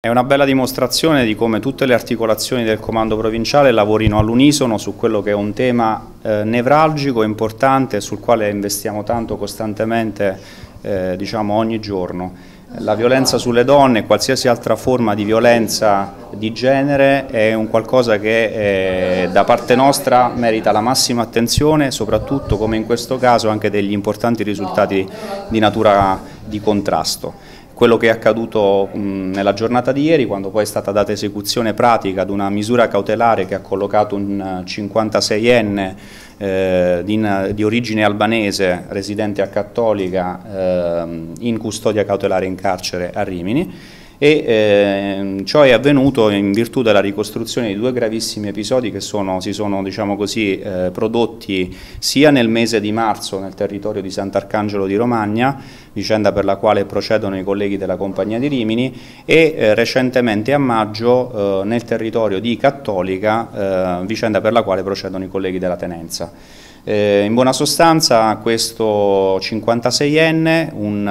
È una bella dimostrazione di come tutte le articolazioni del comando provinciale lavorino all'unisono su quello che è un tema eh, nevralgico, importante, sul quale investiamo tanto costantemente eh, diciamo ogni giorno. La violenza sulle donne, e qualsiasi altra forma di violenza di genere è un qualcosa che eh, da parte nostra merita la massima attenzione, soprattutto come in questo caso anche degli importanti risultati di natura di contrasto quello che è accaduto mh, nella giornata di ieri quando poi è stata data esecuzione pratica ad una misura cautelare che ha collocato un 56enne eh, di, di, origine albanese residente a Cattolica eh, in custodia cautelare in carcere a Rimini e eh, ciò è avvenuto in virtù della ricostruzione di due gravissimi episodi che sono, si sono diciamo così, eh, prodotti sia nel mese di marzo nel territorio di Sant'Arcangelo di Romagna, vicenda per la quale procedono i colleghi della Compagnia di Rimini, e eh, recentemente a maggio eh, nel territorio di Cattolica, eh, vicenda per la quale procedono i colleghi della Tenenza. Eh, in buona sostanza questo 56enne, un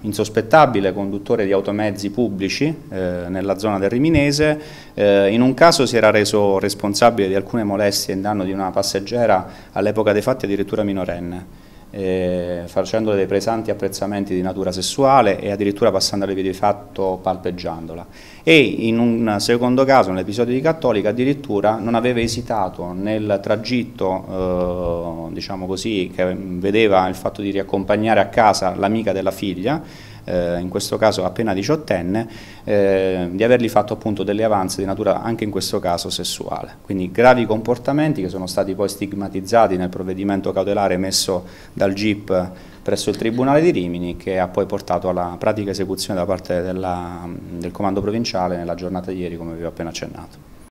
uh, insospettabile conduttore di automezzi pubblici eh, nella zona del Riminese, eh, in un caso si era reso responsabile di alcune molestie in danno di una passeggera all'epoca dei fatti addirittura minorenne eh, facendole dei pesanti apprezzamenti di natura sessuale e addirittura passando alle vie di fatto palpeggiandola. E in un secondo caso, nell'episodio di Cattolica, addirittura non aveva esitato nel tragitto, eh, diciamo così, che vedeva il fatto di riaccompagnare a casa l'amica della figlia, eh, in questo caso appena diciottenne, eh, di avergli fatto appunto delle avanze di natura anche in questo caso sessuale. Quindi gravi comportamenti che sono stati poi stigmatizzati nel provvedimento cautelare emesso dal GIP presso il Tribunale di Rimini che ha poi portato alla pratica esecuzione da parte della, del Comando Provinciale nella giornata di ieri come vi ho appena accennato.